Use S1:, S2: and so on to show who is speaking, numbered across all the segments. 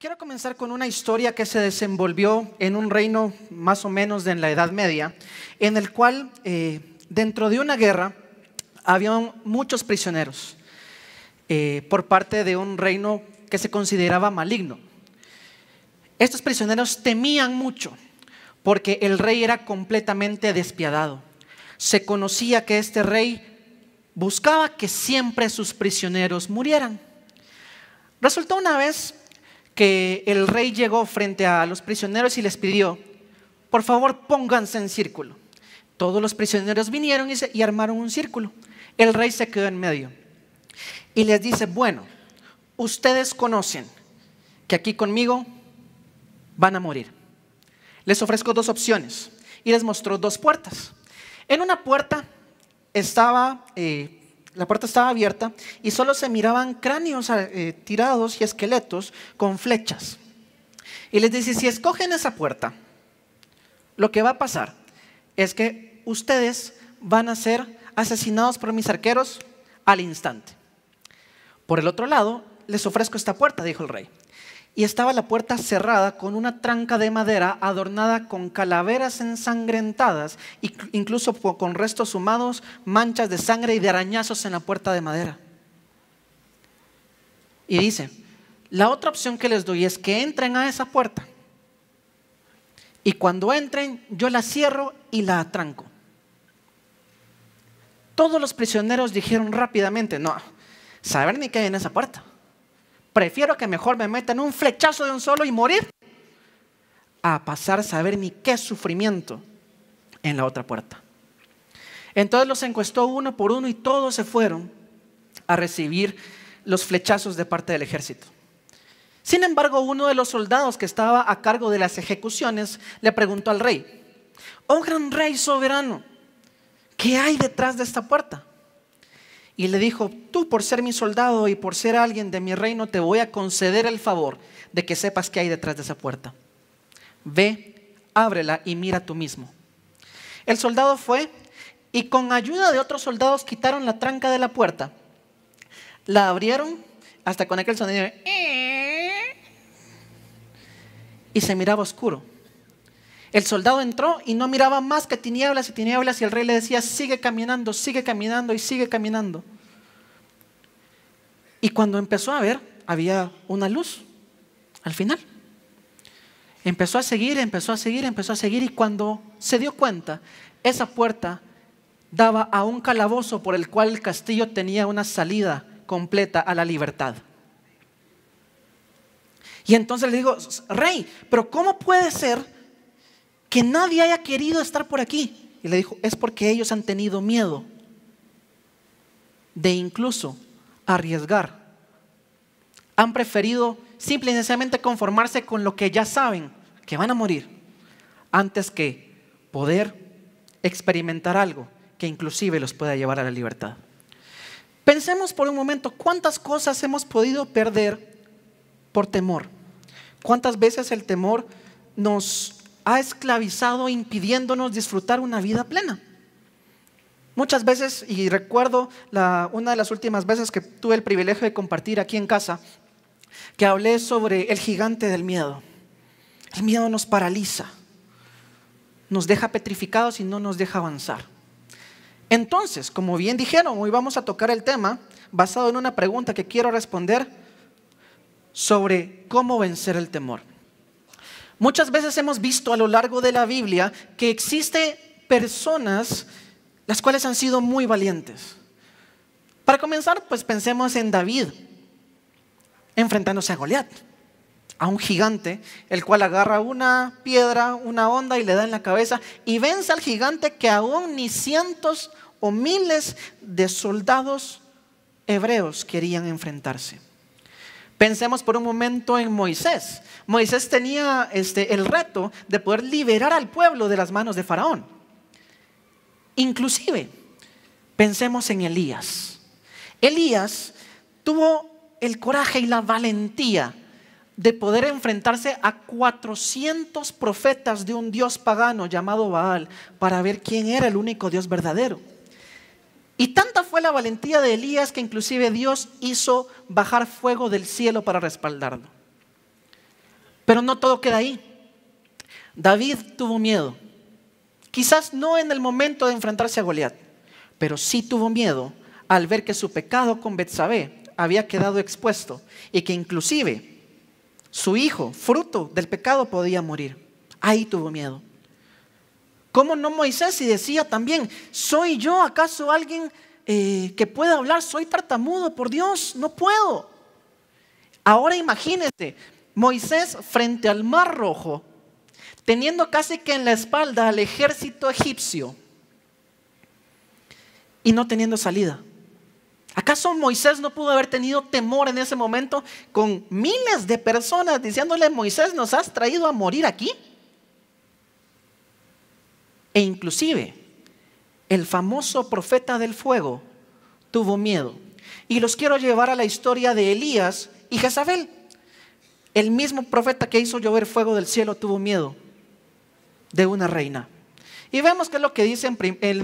S1: Quiero comenzar con una historia que se desenvolvió en un reino más o menos de la Edad Media, en el cual eh, dentro de una guerra había muchos prisioneros eh, por parte de un reino que se consideraba maligno. Estos prisioneros temían mucho porque el rey era completamente despiadado. Se conocía que este rey buscaba que siempre sus prisioneros murieran. Resultó una vez que el rey llegó frente a los prisioneros y les pidió, por favor pónganse en círculo. Todos los prisioneros vinieron y, armaron un círculo. El rey se quedó en medio y les dice, bueno, ustedes conocen que aquí conmigo van a morir. Les ofrezco dos opciones y les mostró dos puertas. En una puerta estaba eh, la puerta estaba abierta y solo se miraban cráneos eh, tirados y esqueletos con flechas. Y les dice, si escogen esa puerta, lo que va a pasar es que ustedes van a ser asesinados por mis arqueros al instante. Por el otro lado, les ofrezco esta puerta, dijo el rey y estaba la puerta cerrada con una tranca de madera adornada con calaveras ensangrentadas, incluso con restos humados, manchas de sangre y de arañazos en la puerta de madera. Y dice, la otra opción que les doy es que entren a esa puerta. Y cuando entren, yo la cierro y la atranco. Todos los prisioneros dijeron rápidamente, no, saber ni qué hay en esa puerta. Prefiero que mejor me metan un flechazo de un solo y morir a pasar a saber ni qué sufrimiento en la otra puerta. Entonces los encuestó uno por uno y todos se fueron a recibir los flechazos de parte del ejército. Sin embargo, uno de los soldados que estaba a cargo de las ejecuciones le preguntó al rey, oh gran rey soberano, ¿qué hay detrás de esta puerta? y le dijo, tú por ser mi soldado y por ser alguien de mi reino, te voy a conceder el favor de que sepas qué hay detrás de esa puerta. Ve, ábrela y mira tú mismo. El soldado fue y con ayuda de otros soldados quitaron la tranca de la puerta. La abrieron hasta con aquel sonido. Eh", y se miraba oscuro. El soldado entró y no miraba más que tinieblas y tinieblas y el rey le decía, sigue caminando, sigue caminando y sigue caminando. Y cuando empezó a ver, había una luz al final. Empezó a seguir, empezó a seguir, empezó a seguir y cuando se dio cuenta, esa puerta daba a un calabozo por el cual el castillo tenía una salida completa a la libertad. Y entonces le digo, rey, pero ¿cómo puede ser que nadie haya querido estar por aquí? Y le dijo, es porque ellos han tenido miedo de incluso arriesgar. Han preferido simple y conformarse con lo que ya saben, que van a morir, antes que poder experimentar algo que inclusive los pueda llevar a la libertad. Pensemos por un momento cuántas cosas hemos podido perder por temor. ¿Cuántas veces el temor nos ha esclavizado impidiéndonos disfrutar una vida plena? Muchas veces, y recuerdo una de las últimas veces que tuve el privilegio de compartir aquí en casa, que hablé sobre el gigante del miedo. El miedo nos paraliza, nos deja petrificados y no nos deja avanzar. Entonces, como bien dijeron, hoy vamos a tocar el tema basado en una pregunta que quiero responder sobre cómo vencer el temor. Muchas veces hemos visto a lo largo de la Biblia que existe personas las cuales han sido muy valientes. Para comenzar, pues pensemos en David enfrentándose a Goliat, a un gigante, el cual agarra una piedra, una onda y le da en la cabeza y vence al gigante que aún ni cientos o miles de soldados hebreos querían enfrentarse. Pensemos por un momento en Moisés. Moisés tenía este, el reto de poder liberar al pueblo de las manos de Faraón. Inclusive, pensemos en Elías. Elías tuvo el coraje y la valentía de poder enfrentarse a 400 profetas de un dios pagano llamado Baal para ver quién era el único dios verdadero. Y tanta fue la valentía de Elías que inclusive Dios hizo bajar fuego del cielo para respaldarlo. Pero no todo queda ahí. David tuvo miedo. Quizás no en el momento de enfrentarse a Goliat, pero sí tuvo miedo al ver que su pecado con Betsabé había quedado expuesto y que inclusive su hijo, fruto del pecado, podía morir. Ahí tuvo miedo. ¿Cómo no Moisés si decía también, ¿soy yo acaso alguien eh, que pueda hablar? Soy tartamudo, por Dios, no puedo. Ahora imagínese, Moisés frente al mar rojo, teniendo casi que en la espalda al ejército egipcio y no teniendo salida. ¿Acaso Moisés no pudo haber tenido temor en ese momento con miles de personas diciéndole, Moisés, nos has traído a morir aquí? E inclusive el famoso profeta del fuego tuvo miedo. Y los quiero llevar a la historia de Elías y Jezabel. El mismo profeta que hizo llover fuego del cielo tuvo miedo de una reina. Y vemos que lo que dice en,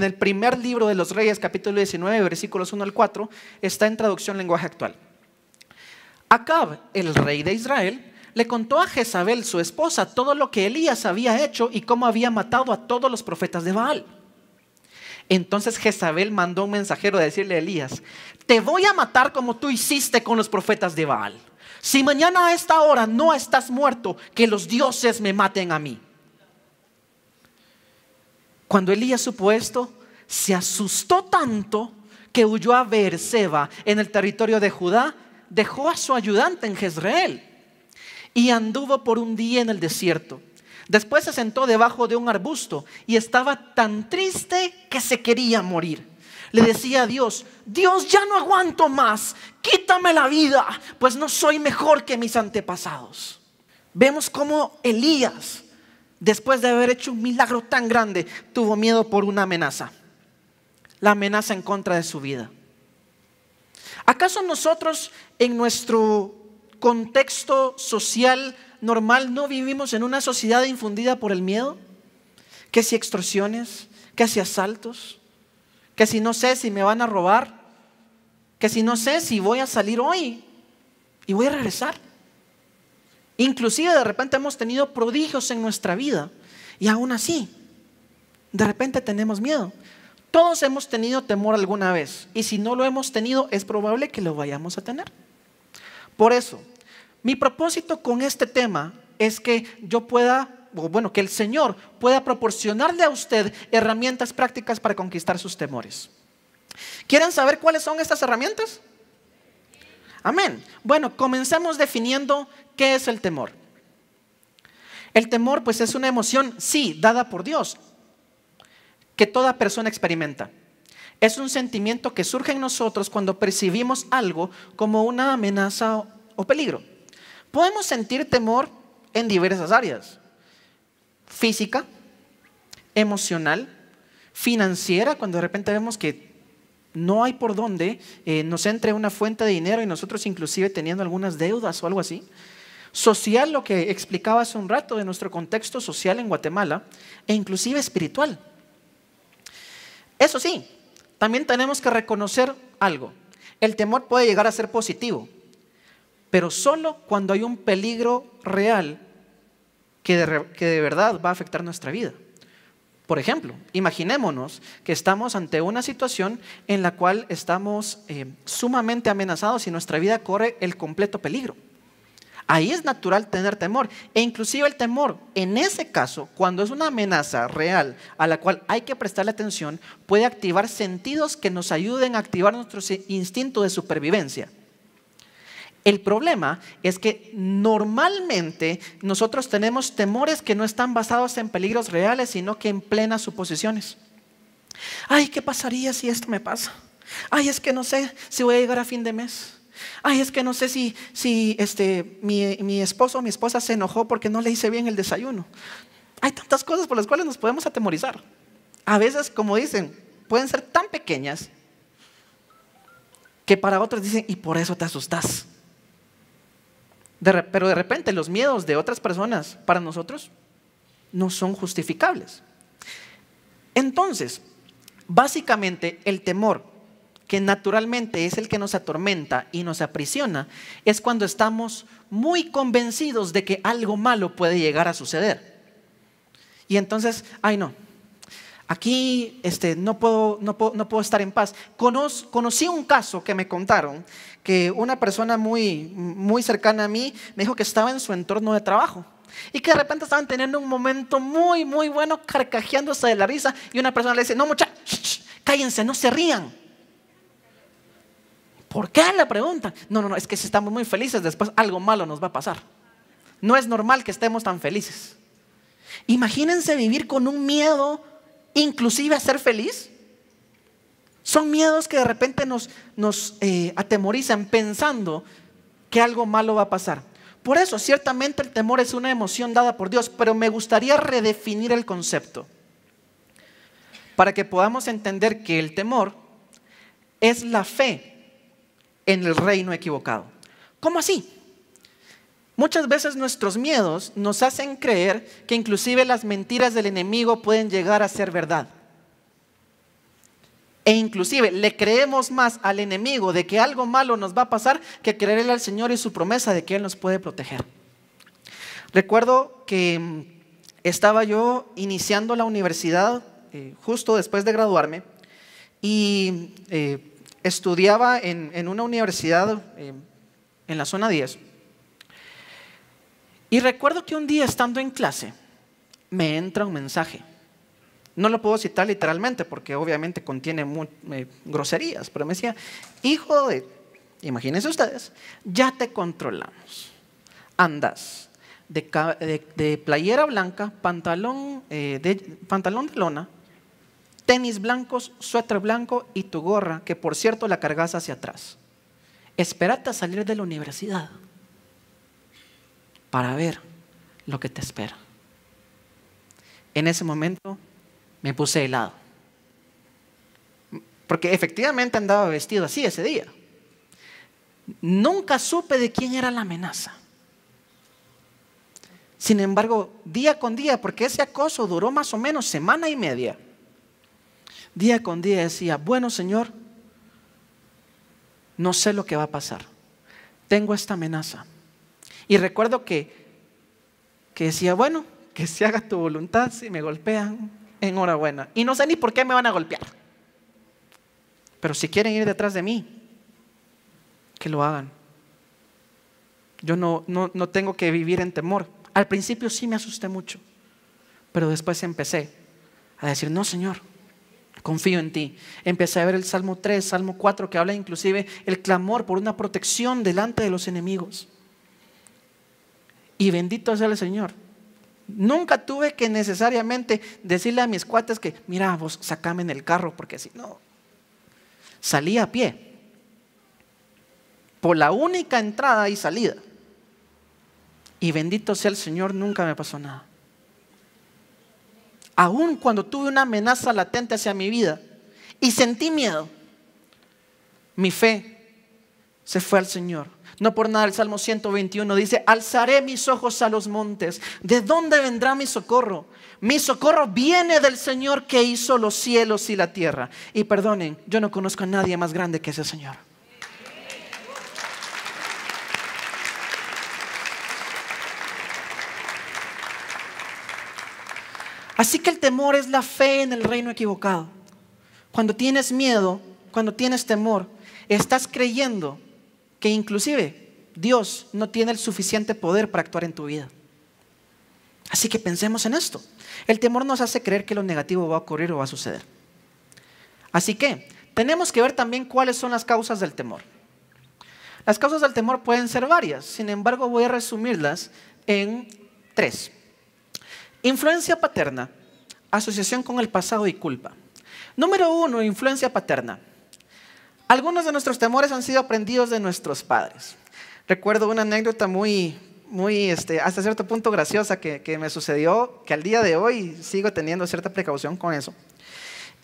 S1: el primer libro de los Reyes, capítulo 19, versículos 1 al 4, está en traducción lenguaje actual. Acab, el rey de Israel, le contó a Jezabel, su esposa, todo lo que Elías había hecho y cómo había matado a todos los profetas de Baal. Entonces Jezabel mandó un mensajero a decirle a Elías, te voy a matar como tú hiciste con los profetas de Baal. Si mañana a esta hora no estás muerto, que los dioses me maten a mí. Cuando Elías supo esto, se asustó tanto que huyó a Beerseba en el territorio de Judá, dejó a su ayudante en Jezreel y anduvo por un día en el desierto. Después se sentó debajo de un arbusto y estaba tan triste que se quería morir. Le decía a Dios, Dios ya no aguanto más, quítame la vida, pues no soy mejor que mis antepasados. Vemos cómo Elías después de haber hecho un milagro tan grande, tuvo miedo por una amenaza. La amenaza en contra de su vida. ¿Acaso nosotros en nuestro contexto social normal no vivimos en una sociedad infundida por el miedo? que si extorsiones? que si asaltos? que si no sé si me van a robar? ¿Que si no sé si voy a salir hoy y voy a regresar? Inclusive de repente hemos tenido prodigios en nuestra vida y aún así, de repente tenemos miedo. Todos hemos tenido temor alguna vez y si no lo hemos tenido es probable que lo vayamos a tener. Por eso, mi propósito con este tema es que yo pueda, o bueno, que el Señor pueda proporcionarle a usted herramientas prácticas para conquistar sus temores. ¿Quieren saber cuáles son estas herramientas? Amén. Bueno, comenzamos definiendo qué es el temor. El temor pues es una emoción, sí, dada por Dios, que toda persona experimenta. Es un sentimiento que surge en nosotros cuando percibimos algo como una amenaza o peligro. Podemos sentir temor en diversas áreas. Física, emocional, financiera, cuando de repente vemos que no hay por dónde eh, nos entre una fuente de dinero y nosotros inclusive teniendo algunas deudas o algo así. Social, lo que explicaba hace un rato de nuestro contexto social en Guatemala, e inclusive espiritual. Eso sí, también tenemos que reconocer algo. El temor puede llegar a ser positivo, pero solo cuando hay un peligro real que de verdad va a afectar nuestra vida. Por ejemplo, imaginémonos que estamos ante una situación en la cual estamos eh, sumamente amenazados y nuestra vida corre el completo peligro. Ahí es natural tener temor. E inclusive el temor, en ese caso, cuando es una amenaza real a la cual hay que prestarle atención, puede activar sentidos que nos ayuden a activar nuestro instinto de supervivencia. El problema es que normalmente nosotros tenemos temores que no están basados en peligros reales, sino que en plenas suposiciones. Ay, ¿qué pasaría si esto me pasa? Ay, es que no sé si voy a llegar a fin de mes. Ay, es que no sé si, si este, mi, mi esposo o mi esposa se enojó porque no le hice bien el desayuno. Hay tantas cosas por las cuales nos podemos atemorizar. A veces, como dicen, pueden ser tan pequeñas que para otros dicen, y por eso te asustas pero de repente los miedos de otras personas para nosotros no son justificables. Entonces, básicamente el temor, que naturalmente es el que nos atormenta y nos aprisiona, es cuando estamos muy convencidos de que algo malo puede llegar a suceder. Y entonces, ay no, aquí este, no, puedo, estar en paz. conocí un caso que me contaron, que una persona muy, muy cercana a mí me dijo que estaba en su entorno de trabajo y que de repente estaban teniendo un momento muy, muy bueno, carcajeándose de la risa y una persona le dice, no muchachos, cállense, no se rían. ¿Por qué la pregunta? No, no, no, es que si estamos muy felices, después algo malo nos va a pasar. No es normal que estemos tan felices. Imagínense vivir con un miedo inclusive a ser feliz? Son miedos que de repente nos, eh, atemorizan pensando que algo malo va a pasar. Por eso, ciertamente el temor es una emoción dada por Dios, pero me gustaría redefinir el concepto para que podamos entender que el temor es la fe en el reino equivocado. ¿Cómo así? Muchas veces nuestros miedos nos hacen creer que inclusive las mentiras del enemigo pueden llegar a ser verdad. E inclusive le creemos más al enemigo de que algo malo nos va a pasar que creerle al Señor y su promesa de que Él nos puede proteger. Recuerdo que mm, estaba yo iniciando la universidad eh, justo después de graduarme y eh, estudiaba en, una universidad eh, en la zona 10 y recuerdo que un día estando en clase, me entra un mensaje. No lo puedo citar literalmente porque obviamente contiene eh, groserías, pero me decía, hijo de, imagínense ustedes, ya te controlamos. Andas de, playera blanca, pantalón, eh, de, pantalón de lona, tenis blancos, suéter blanco y tu gorra, que por cierto la cargas hacia atrás. Espérate a salir de la universidad para ver lo que te espera. En ese momento me puse helado. Porque efectivamente andaba vestido así ese día. Nunca supe de quién era la amenaza. Sin embargo, día con día, porque ese acoso duró más o menos semana y media, día con día decía, bueno Señor, no sé lo que va a pasar. Tengo esta amenaza. Y recuerdo que, decía, bueno, que se haga tu voluntad, si me golpean, enhorabuena. Y no sé ni por qué me van a golpear. Pero si quieren ir detrás de mí, que lo hagan. Yo no, no tengo que vivir en temor. Al principio sí me asusté mucho, pero después empecé a decir, no, Señor, confío en ti. Empecé a ver el Salmo 3, Salmo 4, que habla inclusive el clamor por una protección delante de los enemigos. Y bendito sea el Señor. Nunca tuve que necesariamente decirle a mis cuates que, mira, vos sacame en el carro, porque si no, salí a pie. Por la única entrada y salida. Y bendito sea el Señor, nunca me pasó nada. Aún cuando tuve una amenaza latente hacia mi vida y sentí miedo, mi fe se fue al Señor no por nada el Salmo 121 dice, alzaré mis ojos a los montes. ¿De dónde vendrá mi socorro? Mi socorro viene del Señor que hizo los cielos y la tierra. Y perdonen, yo no conozco a nadie más grande que ese Señor. Así que el temor es la fe en el reino equivocado. Cuando tienes miedo, cuando tienes temor, estás creyendo inclusive Dios no tiene el suficiente poder para actuar en tu vida. Así que pensemos en esto. El temor nos hace creer que lo negativo va a ocurrir o va a suceder. Así que tenemos que ver también cuáles son las causas del temor. Las causas del temor pueden ser varias, sin embargo voy a resumirlas en tres. Influencia paterna, asociación con el pasado y culpa. Número uno, influencia paterna. Algunos de nuestros temores han sido aprendidos de nuestros padres. Recuerdo una anécdota muy, muy este, hasta cierto punto graciosa que, me sucedió, que al día de hoy sigo teniendo cierta precaución con eso.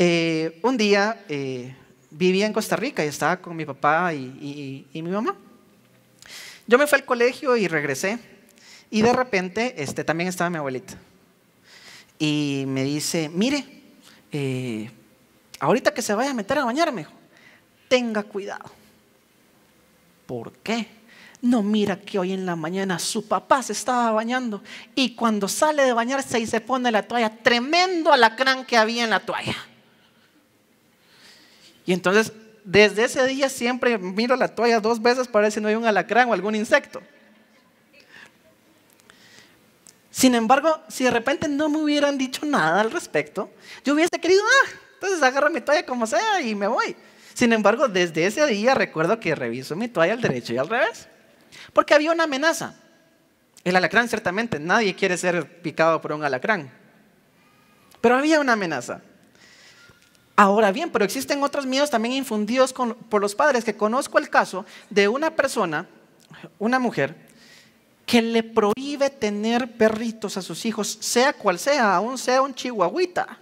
S1: Eh, un día eh, vivía en Costa Rica y estaba con mi papá y, mi mamá. Yo me fui al colegio y regresé y de repente este, también estaba mi abuelita. Y me dice, mire, eh, ahorita que se vaya a meter a bañarme, tenga cuidado. ¿Por qué? No mira que hoy en la mañana su papá se estaba bañando y cuando sale de bañarse y se pone la toalla, tremendo alacrán que había en la toalla. Y entonces, desde ese día siempre miro la toalla dos veces para ver si no hay un alacrán o algún insecto. Sin embargo, si de repente no me hubieran dicho nada al respecto, yo hubiese querido, ah, entonces agarro mi toalla como sea y me voy. Sin embargo, desde ese día recuerdo que reviso mi toalla al derecho y al revés, porque había una amenaza. El alacrán, ciertamente, nadie quiere ser picado por un alacrán, pero había una amenaza. Ahora bien, pero existen otros miedos también infundidos por los padres, que conozco el caso de una persona, una mujer, que le prohíbe tener perritos a sus hijos, sea cual sea, aún sea un chihuahuita,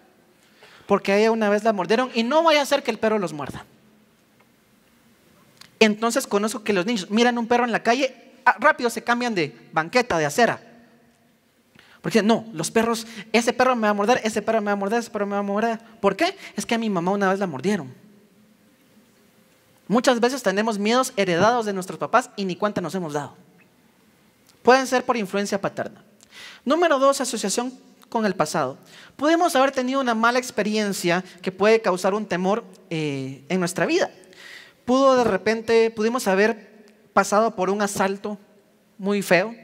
S1: porque ahí ella una vez la mordieron y no vaya a ser que el perro los muerda. Entonces conozco que los niños miran un perro en la calle, ah, rápido se cambian de banqueta, de acera. Porque no, los perros, ese perro me va a morder, ese perro me va a morder, ese perro me va a morder. ¿Por qué? Es que a mi mamá una vez la mordieron. Muchas veces tenemos miedos heredados de nuestros papás y ni cuenta nos hemos dado. Pueden ser por influencia paterna. Número dos, asociación con el pasado. Podemos haber tenido una mala experiencia que puede causar un temor eh, en nuestra vida pudo de repente, pudimos haber pasado por un asalto muy feo,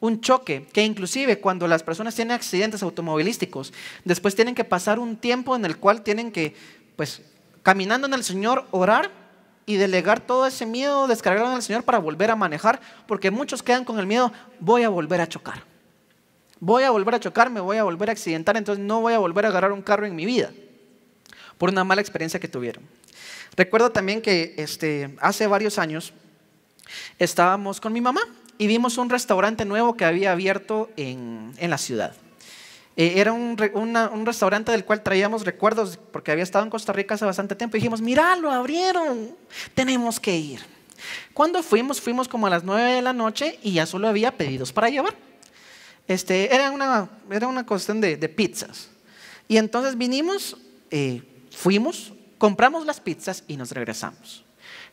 S1: un choque, que inclusive cuando las personas tienen accidentes automovilísticos, después tienen que pasar un tiempo en el cual tienen que, pues, caminando en el Señor, orar y delegar todo ese miedo, descargarlo en el Señor para volver a manejar, porque muchos quedan con el miedo, voy a volver a chocar, voy a volver a chocar, me voy a volver a accidentar, entonces no voy a volver a agarrar un carro en mi vida, por una mala experiencia que tuvieron. Recuerdo también que este, hace varios años estábamos con mi mamá y vimos un restaurante nuevo que había abierto en, la ciudad. Eh, era un, restaurante del cual traíamos recuerdos porque había estado en Costa Rica hace bastante tiempo. Y dijimos, mirá, lo abrieron, tenemos que ir. Cuando fuimos, fuimos como a las 9 de la noche y ya solo había pedidos para llevar. Este, era, una, era una cuestión de, pizzas. Y entonces vinimos, eh, fuimos, compramos las pizzas y nos regresamos.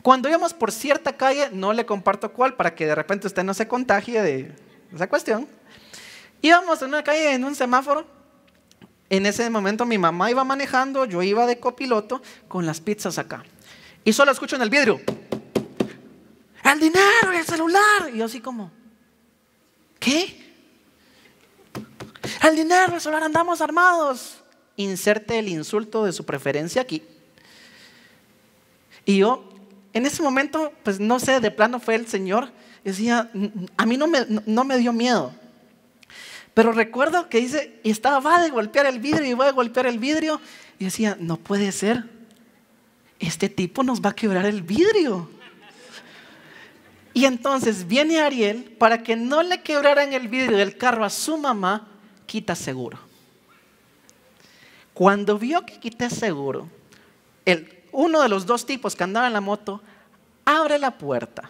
S1: Cuando íbamos por cierta calle, no le comparto cuál para que de repente usted no se contagie de esa cuestión, íbamos en una calle en un semáforo. En ese momento mi mamá iba manejando, yo iba de copiloto con las pizzas acá. Y solo escucho en el vidrio, el dinero el celular. Y yo así como, ¿qué? El dinero, el celular, andamos armados. Inserte el insulto de su preferencia aquí. Y yo, en ese momento, pues no sé, de plano fue el Señor. Decía, a mí no me, no me dio miedo. Pero recuerdo que dice, y estaba, va de golpear el vidrio y va a golpear el vidrio. Y decía, no puede ser. Este tipo nos va a quebrar el vidrio. Y entonces viene Ariel para que no le quebraran el vidrio del carro a su mamá, quita seguro. Cuando vio que quité seguro, el uno de los dos tipos que andaba en la moto abre la puerta,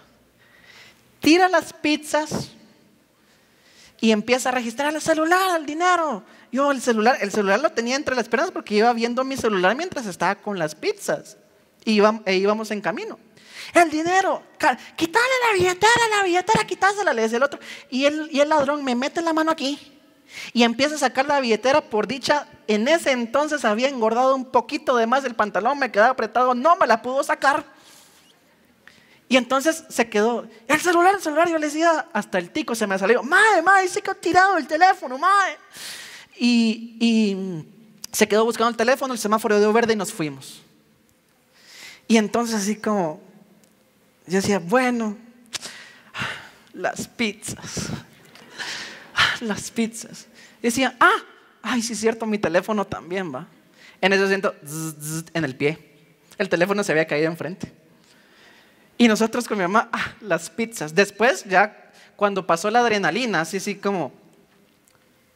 S1: tira las pizzas y empieza a registrar el celular, el dinero. Yo el celular, el celular lo tenía entre las piernas porque iba viendo mi celular mientras estaba con las pizzas y e íbamos en camino. El dinero, quítale la billetera, la billetera, quítasela, le dice el otro. y el ladrón me mete la mano aquí y empieza a sacar la billetera por dicha. En ese entonces había engordado un poquito de más el pantalón, me quedaba apretado, no me la pudo sacar. Y entonces se quedó, el celular, el celular, yo le decía, hasta el tico se me salió, madre, madre, sí que ha tirado el teléfono, madre. Y, y se quedó buscando el teléfono, el semáforo dio verde y nos fuimos. Y entonces así como, yo decía, bueno, las pizzas las pizzas. Decía, ah, ay, sí es cierto, mi teléfono también va. En eso siento, en el pie. El teléfono se había caído enfrente. Y nosotros con mi mamá, ah, las pizzas. Después, ya cuando pasó la adrenalina, así, sí, como,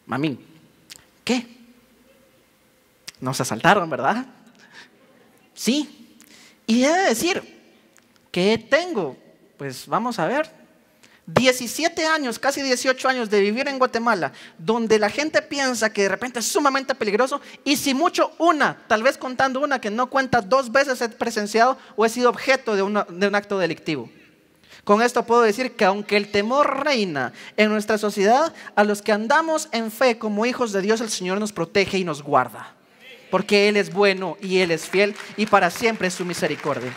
S1: mami, ¿qué? Nos asaltaron, ¿verdad? Sí. Y debe decir, ¿qué tengo? Pues vamos a ver. 17 años, casi 18 años de vivir en Guatemala, donde la gente piensa que de repente es sumamente peligroso y si mucho una, tal vez contando una que no cuenta dos veces he presenciado o he sido objeto de, un acto delictivo. Con esto puedo decir que aunque el temor reina en nuestra sociedad, a los que andamos en fe como hijos de Dios, el Señor nos protege y nos guarda. Porque Él es bueno y Él es fiel y para siempre es su misericordia.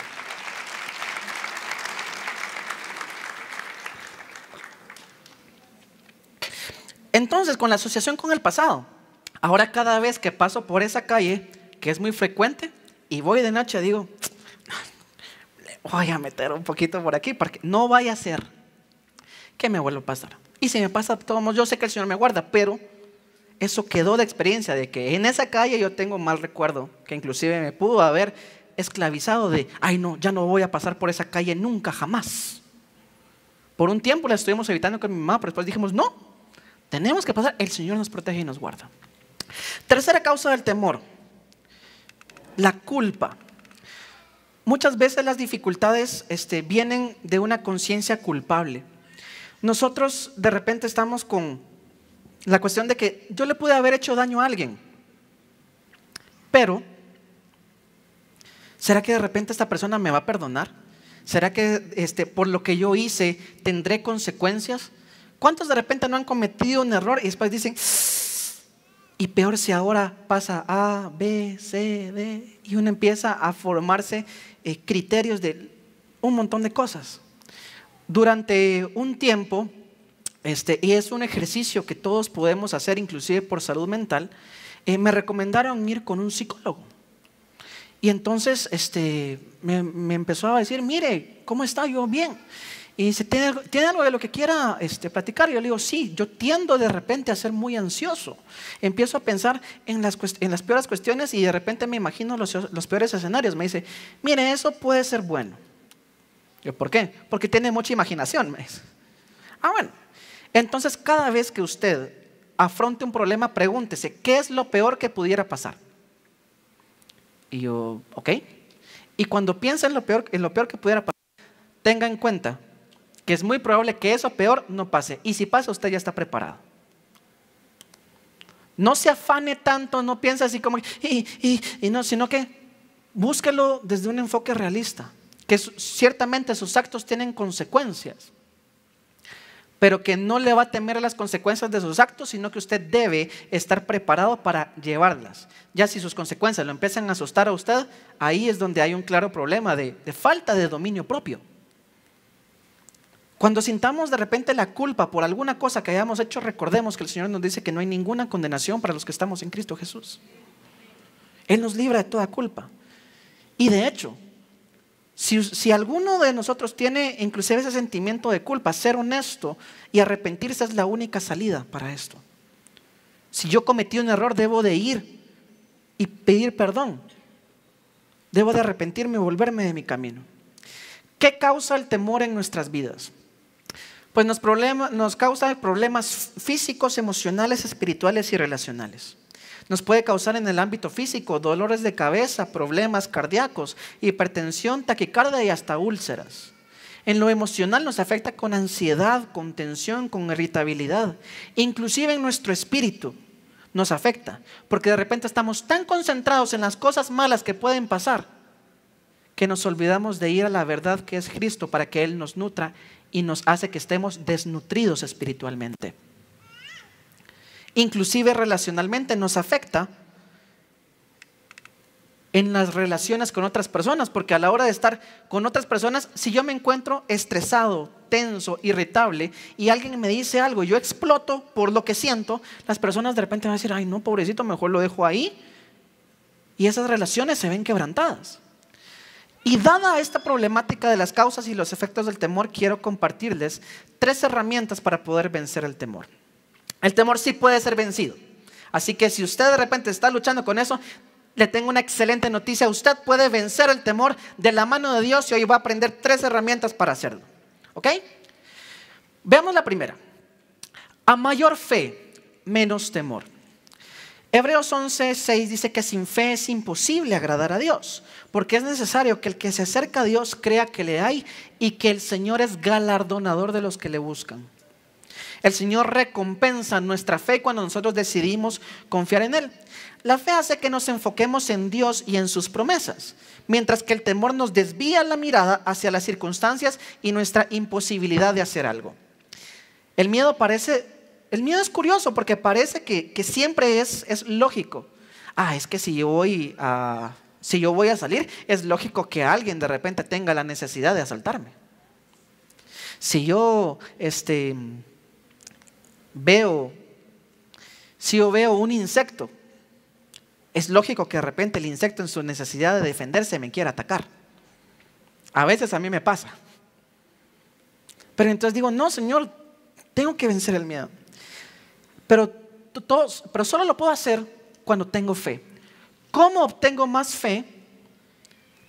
S1: Entonces, con la asociación con el pasado, ahora cada vez que paso por esa calle, que es muy frecuente, y voy de noche, digo, voy a meter un poquito por aquí, porque no vaya a ser que me vuelva a pasar. Y si me pasa, todo, yo sé que el Señor me guarda, pero eso quedó de experiencia, de que en esa calle yo tengo mal recuerdo, que inclusive me pudo haber esclavizado de, ay no, ya no voy a pasar por esa calle nunca, jamás. Por un tiempo la estuvimos evitando con mi mamá, pero después dijimos, no, tenemos que pasar, el Señor nos protege y nos guarda. Tercera causa del temor, la culpa. Muchas veces las dificultades este, vienen de una conciencia culpable. Nosotros de repente estamos con la cuestión de que yo le pude haber hecho daño a alguien, pero ¿será que de repente esta persona me va a perdonar? ¿Será que este, por lo que yo hice tendré consecuencias? ¿Cuántos de repente no han cometido un error y después dicen, y peor si ahora pasa A, B, C, D, y uno empieza a formarse eh, criterios de un montón de cosas? Durante un tiempo, este, y es un ejercicio que todos podemos hacer, inclusive por salud mental, eh, me recomendaron ir con un psicólogo. Y entonces este, me, me empezó a decir, mire, ¿cómo está yo? Bien. Y dice, ¿tiene, algo de lo que quiera este, platicar? yo le digo, sí, yo tiendo de repente a ser muy ansioso. Empiezo a pensar en las, peores cuestiones y de repente me imagino los, peores escenarios. Me dice, mire, eso puede ser bueno. Yo, ¿por qué? Porque tiene mucha imaginación. Me Ah, bueno. Entonces, cada vez que usted afronte un problema, pregúntese, ¿qué es lo peor que pudiera pasar? Y yo, ok. Y cuando piensa en lo en lo peor que pudiera pasar, tenga en cuenta es muy probable que eso peor no pase. Y si pasa, usted ya está preparado. No se afane tanto, no piense así como, y, y, no, sino que búsquelo desde un enfoque realista, que ciertamente sus actos tienen consecuencias, pero que no le va a temer las consecuencias de sus actos, sino que usted debe estar preparado para llevarlas. Ya si sus consecuencias lo empiezan a asustar a usted, ahí es donde hay un claro problema de falta de dominio propio. Cuando sintamos de repente la culpa por alguna cosa que hayamos hecho, recordemos que el Señor nos dice que no hay ninguna condenación para los que estamos en Cristo Jesús. Él nos libra de toda culpa. Y de hecho, si, alguno de nosotros tiene inclusive ese sentimiento de culpa, ser honesto y arrepentirse es la única salida para esto. Si yo cometí un error, debo de ir y pedir perdón. Debo de arrepentirme y volverme de mi camino. ¿Qué causa el temor en nuestras vidas? Pues nos, causa problemas físicos, emocionales, espirituales y relacionales. Nos puede causar en el ámbito físico dolores de cabeza, problemas cardíacos, hipertensión, taquicardia y hasta úlceras. En lo emocional nos afecta con ansiedad, con tensión, con irritabilidad. Inclusive en nuestro espíritu nos afecta, porque de repente estamos tan concentrados en las cosas malas que pueden pasar que nos olvidamos de ir a la verdad que es Cristo para que Él nos nutra y nos hace que estemos desnutridos espiritualmente. Inclusive relacionalmente nos afecta en las relaciones con otras personas, porque a la hora de estar con otras personas, si yo me encuentro estresado, tenso, irritable, y alguien me dice algo, yo exploto por lo que siento, las personas de repente van a decir, ay no, pobrecito, mejor lo dejo ahí, y esas relaciones se ven quebrantadas. Y dada esta problemática de las causas y los efectos del temor, quiero compartirles tres herramientas para poder vencer el temor. El temor sí puede ser vencido. Así que si usted de repente está luchando con eso, le tengo una excelente noticia. Usted puede vencer el temor de la mano de Dios y hoy va a aprender tres herramientas para hacerlo. ¿Ok? Veamos la primera. A mayor fe, menos temor. Hebreos 11, 6 dice que sin fe es imposible agradar a Dios, porque es necesario que el que se acerca a Dios crea que le hay y que el Señor es galardonador de los que le buscan. El Señor recompensa nuestra fe cuando nosotros decidimos confiar en Él. La fe hace que nos enfoquemos en Dios y en sus promesas, mientras que el temor nos desvía la mirada hacia las circunstancias y nuestra imposibilidad de hacer algo. El miedo parece el miedo es curioso porque parece que, siempre es, lógico. Ah, es que si yo voy a, salir, es lógico que alguien de repente tenga la necesidad de asaltarme. Si yo este, veo, si yo veo un insecto, es lógico que de repente el insecto en su necesidad de defenderse me quiera atacar. A veces a mí me pasa. Pero entonces digo, no, Señor, tengo que vencer el miedo. Pero, todos, pero solo lo puedo hacer cuando tengo fe. ¿Cómo obtengo más fe?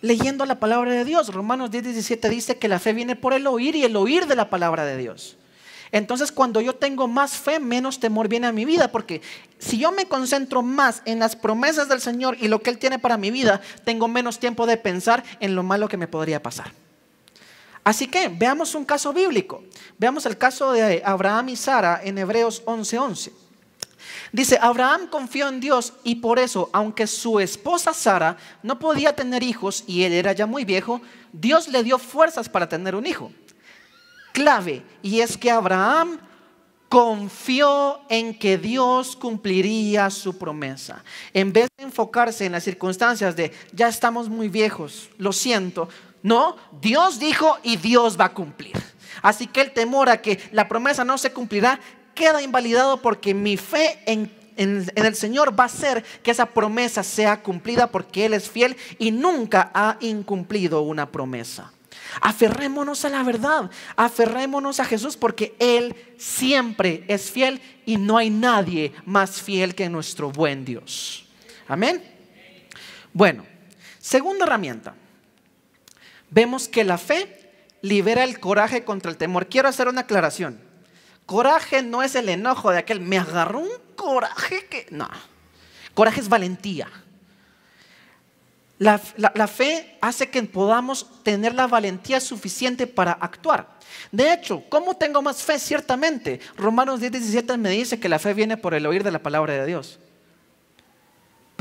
S1: Leyendo la palabra de Dios. Romanos 10, 17 dice que la fe viene por el oír y el oír de la palabra de Dios. Entonces, cuando yo tengo más fe, menos temor viene a mi vida, porque si yo me concentro más en las promesas del Señor y lo que Él tiene para mi vida, tengo menos tiempo de pensar en lo malo que me podría pasar. Así que veamos un caso bíblico. Veamos el caso de Abraham y Sara en Hebreos 11:11. Dice, Abraham confió en Dios y por eso, aunque su esposa Sara no podía tener hijos y él era ya muy viejo, Dios le dio fuerzas para tener un hijo. Clave, y es que Abraham confió en que Dios cumpliría su promesa. En vez de enfocarse en las circunstancias de, ya estamos muy viejos, lo siento, no, Dios dijo y Dios va a cumplir. Así que el temor a que la promesa no se cumplirá queda invalidado porque mi fe en, el Señor va a ser que esa promesa sea cumplida porque Él es fiel y nunca ha incumplido una promesa. Aferrémonos a la verdad, aferrémonos a Jesús porque Él siempre es fiel y no hay nadie más fiel que nuestro buen Dios. Amén. Bueno, segunda herramienta vemos que la fe libera el coraje contra el temor. Quiero hacer una aclaración. Coraje no es el enojo de aquel, me agarró un coraje que... No, coraje es valentía. La, fe hace que podamos tener la valentía suficiente para actuar. De hecho, ¿cómo tengo más fe? Ciertamente, Romanos 10, 17 me dice que la fe viene por el oír de la palabra de Dios.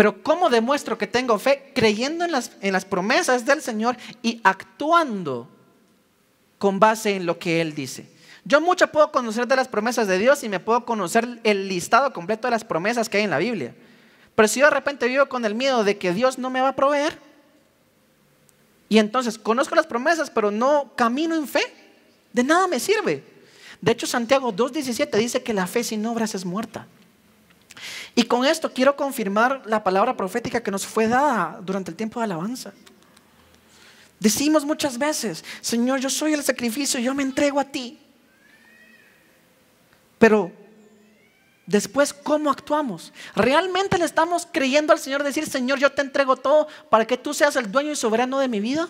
S1: Pero ¿cómo demuestro que tengo fe? Creyendo en las, promesas del Señor y actuando con base en lo que Él dice. Yo mucho puedo conocer de las promesas de Dios y me puedo conocer el listado completo de las promesas que hay en la Biblia. Pero si yo de repente vivo con el miedo de que Dios no me va a proveer, y entonces conozco las promesas, pero no camino en fe, de nada me sirve. De hecho, Santiago 2.17 dice que la fe sin obras es muerta. Y con esto quiero confirmar la palabra profética que nos fue dada durante el tiempo de alabanza. Decimos muchas veces, Señor, yo soy el sacrificio, yo me entrego a ti. Pero después, ¿cómo actuamos? ¿Realmente le estamos creyendo al Señor decir, Señor, yo te entrego todo para que tú seas el dueño y soberano de mi vida?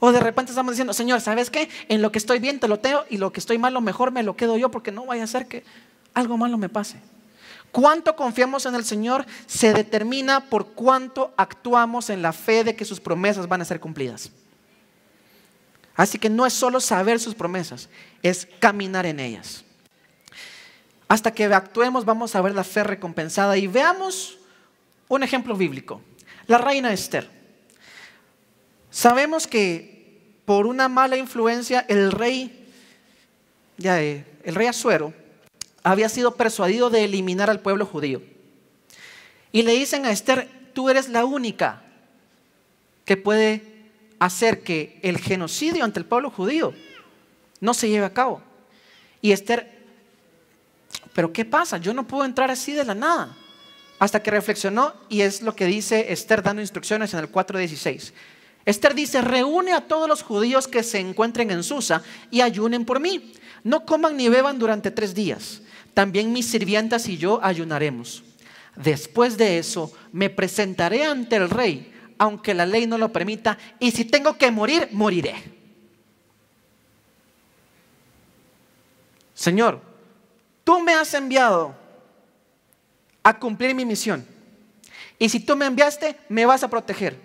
S1: O de repente estamos diciendo, Señor, ¿sabes qué? En lo que estoy bien te lo teo y lo que estoy malo mejor me lo quedo yo porque no vaya a ser que algo malo me pase. Cuánto confiamos en el Señor se determina por cuánto actuamos en la fe de que sus promesas van a ser cumplidas. Así que no es solo saber sus promesas, es caminar en ellas. Hasta que actuemos vamos a ver la fe recompensada y veamos un ejemplo bíblico. La reina Esther. Sabemos que por una mala influencia el rey, ya, eh, el rey Azuero, había sido persuadido de eliminar al pueblo judío. Y le dicen a Esther, tú eres la única que puede hacer que el genocidio ante el pueblo judío no se lleve a cabo. Y Esther, pero ¿qué pasa? Yo no puedo entrar así de la nada. Hasta que reflexionó y es lo que dice Esther dando instrucciones en el 4.16. Esther dice, reúne a todos los judíos que se encuentren en Susa y ayunen por mí. No coman ni beban durante tres días. También mis sirvientas y yo ayunaremos. Después de eso me presentaré ante el rey, aunque la ley no lo permita, y si tengo que morir, moriré. Señor, tú me has enviado a cumplir mi misión. Y si tú me enviaste, me vas a proteger.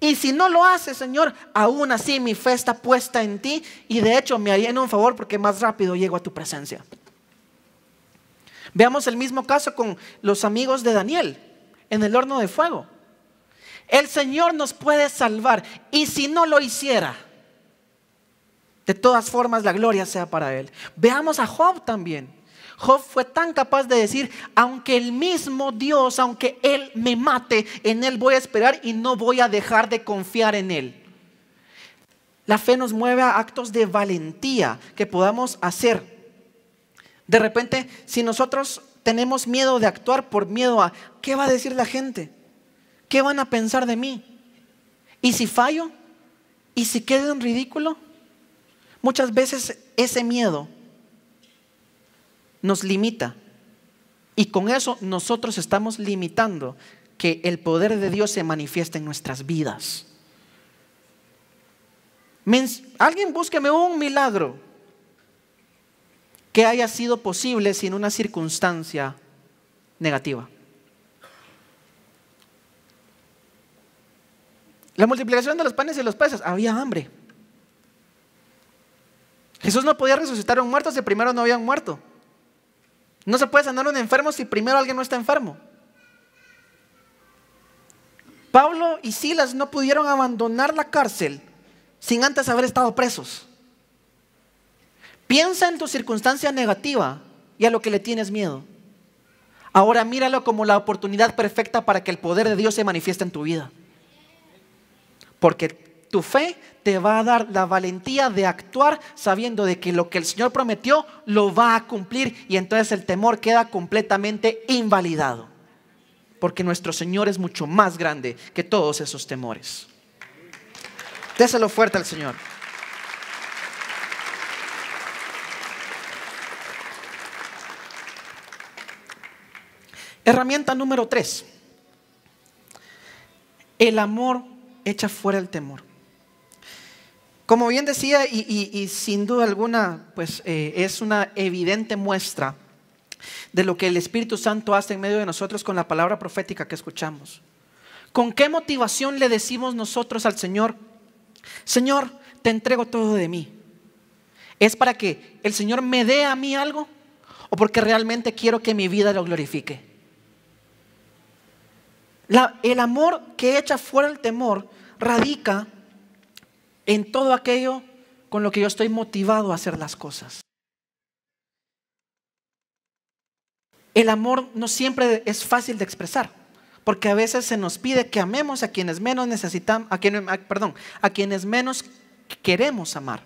S1: Y si no lo haces, Señor, aún así mi fe está puesta en ti y de hecho me haría un favor porque más rápido llego a tu presencia. Veamos el mismo caso con los amigos de Daniel en el horno de fuego. El Señor nos puede salvar y si no lo hiciera, de todas formas la gloria sea para Él. Veamos a Job también. Job fue tan capaz de decir, aunque el mismo Dios, aunque Él me mate, en Él voy a esperar y no voy a dejar de confiar en Él. La fe nos mueve a actos de valentía que podamos hacer de repente, si nosotros tenemos miedo de actuar por miedo a qué va a decir la gente, qué van a pensar de mí, y si fallo, y si quedo en ridículo, muchas veces ese miedo nos limita. Y con eso nosotros estamos limitando que el poder de Dios se manifieste en nuestras vidas. Alguien búsqueme un milagro que haya sido posible sin una circunstancia negativa. La multiplicación de los panes y los peces, había hambre. Jesús no podía resucitar a un muerto si primero no un muerto. No se puede sanar a un enfermo si primero alguien no está enfermo. Pablo y Silas no pudieron abandonar la cárcel sin antes haber estado presos. Piensa en tu circunstancia negativa y a lo que le tienes miedo. Ahora míralo como la oportunidad perfecta para que el poder de Dios se manifieste en tu vida. Porque tu fe te va a dar la valentía de actuar sabiendo de que lo que el Señor prometió lo va a cumplir y entonces el temor queda completamente invalidado. Porque nuestro Señor es mucho más grande que todos esos temores. Déselo fuerte al Señor. Herramienta número tres. El amor echa fuera el temor. Como bien decía, y, sin duda alguna, pues eh, es una evidente muestra de lo que el Espíritu Santo hace en medio de nosotros con la palabra profética que escuchamos. ¿Con qué motivación le decimos nosotros al Señor, Señor, te entrego todo de mí? ¿Es para que el Señor me dé a mí algo? ¿O porque realmente quiero que mi vida lo glorifique? el amor que echa fuera el temor radica en todo aquello con lo que yo estoy motivado a hacer las cosas. El amor no siempre es fácil de expresar, porque a veces se nos pide que amemos a quienes menos necesitamos, a quienes menos queremos amar.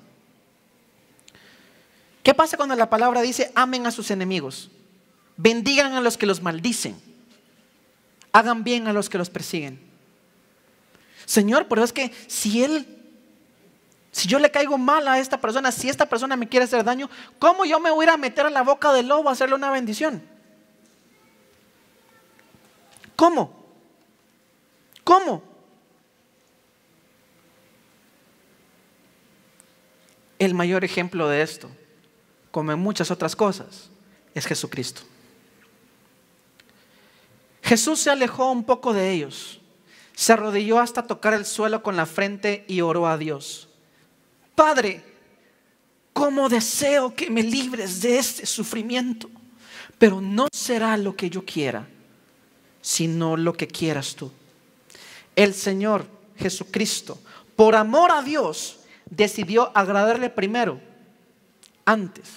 S1: ¿Qué pasa cuando la palabra dice amen a sus enemigos? Bendigan a los que los maldicen hagan bien a los que los persiguen. Señor, pero es que si Él, si yo le caigo mal a esta persona, si esta persona me quiere hacer daño, ¿cómo yo me voy a a meter a la boca del lobo a hacerle una bendición? ¿Cómo? ¿Cómo? El mayor ejemplo de esto, como en muchas otras cosas, es Jesucristo. Jesús se alejó un poco de ellos, se arrodilló hasta tocar el suelo con la frente y oró a Dios. Padre, ¿cómo deseo que me libres de este sufrimiento? Pero no será lo que yo quiera, sino lo que quieras tú. El Señor Jesucristo, por amor a Dios, decidió agradarle primero, antes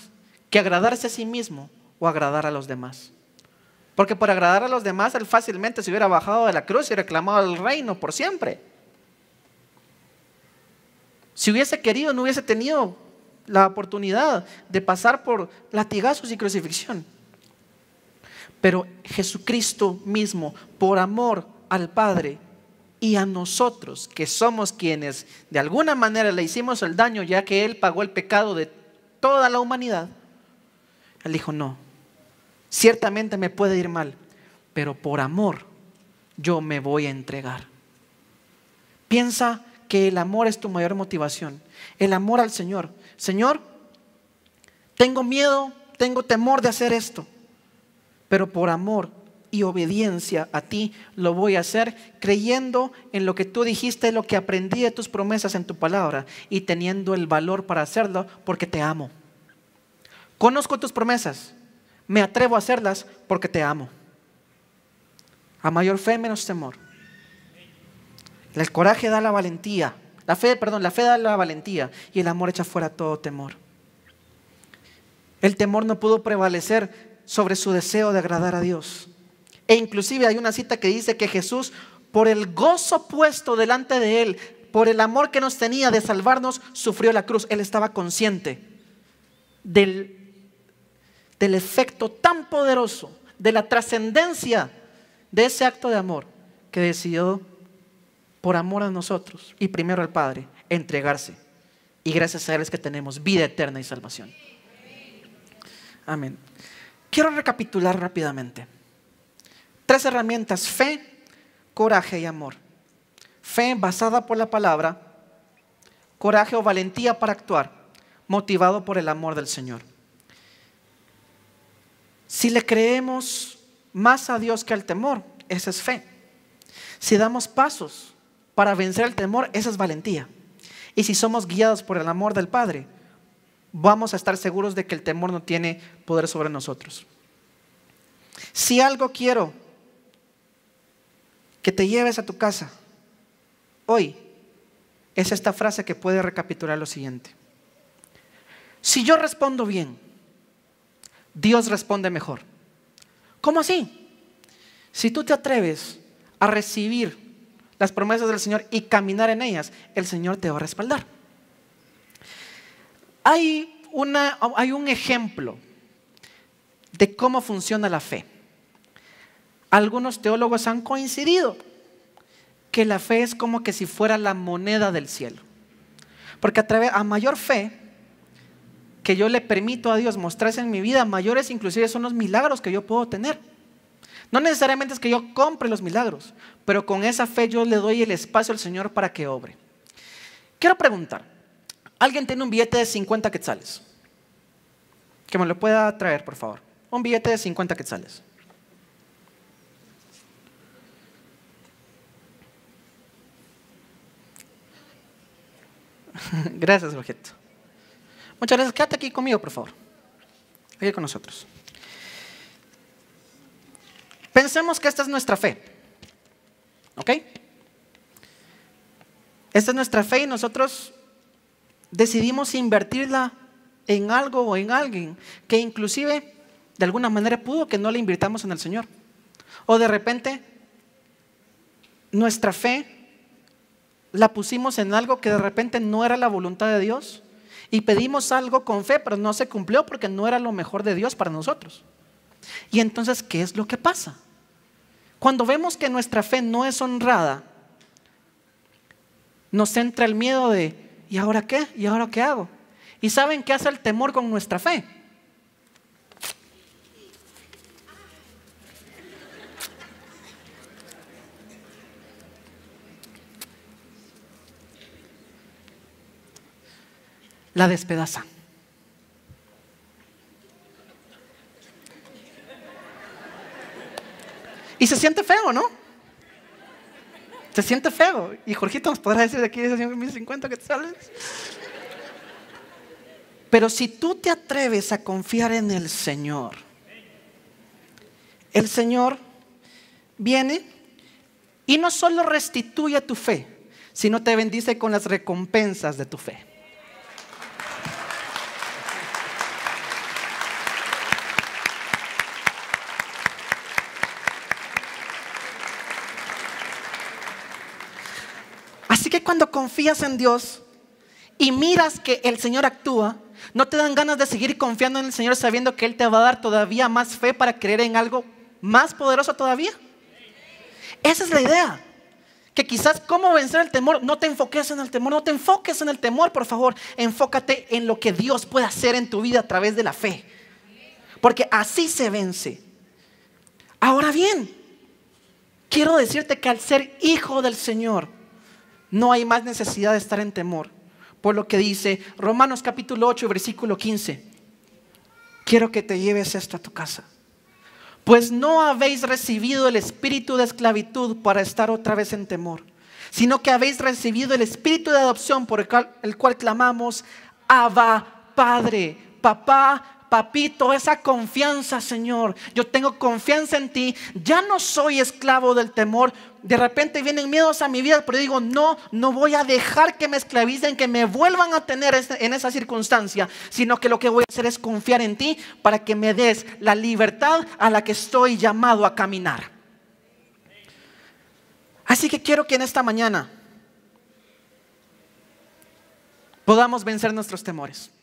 S1: que agradarse a sí mismo o agradar a los demás. Porque por agradar a los demás, él fácilmente se hubiera bajado de la cruz y reclamado el reino por siempre. Si hubiese querido, no hubiese tenido la oportunidad de pasar por latigazos y crucifixión. Pero Jesucristo mismo, por amor al Padre y a nosotros, que somos quienes de alguna manera le hicimos el daño, ya que Él pagó el pecado de toda la humanidad, Él dijo, no, Ciertamente me puede ir mal, pero por amor yo me voy a entregar. Piensa que el amor es tu mayor motivación, el amor al Señor. Señor, tengo miedo, tengo temor de hacer esto, pero por amor y obediencia a ti lo voy a hacer, creyendo en lo que tú dijiste, lo que aprendí de tus promesas en tu palabra y teniendo el valor para hacerlo porque te amo. Conozco tus promesas me atrevo a hacerlas porque te amo. A mayor fe, menos temor. El coraje da la valentía. La fe, perdón, la fe da la valentía y el amor echa fuera todo temor. El temor no pudo prevalecer sobre su deseo de agradar a Dios. E inclusive hay una cita que dice que Jesús, por el gozo puesto delante de él, por el amor que nos tenía de salvarnos, sufrió la cruz. Él estaba consciente del del efecto tan poderoso, de la trascendencia de ese acto de amor que decidió por amor a nosotros y primero al Padre entregarse. Y gracias a Él es que tenemos vida eterna y salvación. Amén. Quiero recapitular rápidamente. Tres herramientas, fe, coraje y amor. Fe basada por la palabra, coraje o valentía para actuar, motivado por el amor del Señor. Si le creemos más a Dios que al temor, esa es fe. Si damos pasos para vencer el temor, esa es valentía. Y si somos guiados por el amor del Padre, vamos a estar seguros de que el temor no tiene poder sobre nosotros. Si algo quiero que te lleves a tu casa hoy, es esta frase que puede recapitular lo siguiente. Si yo respondo bien, Dios responde mejor. ¿Cómo así? Si tú te atreves a recibir las promesas del Señor y caminar en ellas, el Señor te va a respaldar. Hay, una, hay un ejemplo de cómo funciona la fe. Algunos teólogos han coincidido que la fe es como que si fuera la moneda del cielo. Porque a, través, a mayor fe, que yo le permito a Dios mostrarse en mi vida, mayores inclusive son los milagros que yo puedo tener. No necesariamente es que yo compre los milagros, pero con esa fe yo le doy el espacio al Señor para que obre. Quiero preguntar, ¿alguien tiene un billete de 50 quetzales? Que me lo pueda traer, por favor. Un billete de 50 quetzales. Gracias, objeto. Muchas gracias. Quédate aquí conmigo, por favor. Oye con nosotros. Pensemos que esta es nuestra fe. ¿Ok? Esta es nuestra fe y nosotros decidimos invertirla en algo o en alguien que inclusive de alguna manera pudo que no la invirtamos en el Señor. O de repente nuestra fe la pusimos en algo que de repente no era la voluntad de Dios y pedimos algo con fe, pero no se cumplió porque no era lo mejor de Dios para nosotros. Y entonces, ¿qué es lo que pasa? Cuando vemos que nuestra fe no es honrada, nos entra el miedo de, ¿y ahora qué? ¿Y ahora qué hago? ¿Y saben qué hace el temor con nuestra fe? la despedaza Y se siente feo, ¿no? Se siente feo. Y Jorgito nos podrá decir de aquí de 1050 que te sales. Pero si tú te atreves a confiar en el Señor, el Señor viene y no solo restituye tu fe, sino te bendice con las recompensas de tu fe. cuando confías en Dios y miras que el Señor actúa, no te dan ganas de seguir confiando en el Señor sabiendo que Él te va a dar todavía más fe para creer en algo más poderoso todavía? Esa es la idea. Que quizás cómo vencer el temor, no te enfoques en el temor, no te enfoques en el temor, por favor. Enfócate en lo que Dios puede hacer en tu vida a través de la fe. Porque así se vence. Ahora bien, quiero decirte que al ser hijo del Señor, no hay más necesidad de estar en temor. Por lo que dice Romanos capítulo 8, versículo 15. Quiero que te lleves esto a tu casa. Pues no habéis recibido el espíritu de esclavitud para estar otra vez en temor, sino que habéis recibido el espíritu de adopción por el cual, clamamos, Abba, Padre, Papá, papito, esa confianza, Señor. Yo tengo confianza en ti. Ya no soy esclavo del temor. De repente vienen miedos a mi vida, pero digo, no, no voy a dejar que me esclavicen, que me vuelvan a tener en esa circunstancia, sino que lo que voy a hacer es confiar en ti para que me des la libertad a la que estoy llamado a caminar. Así que quiero que en esta mañana podamos vencer nuestros temores.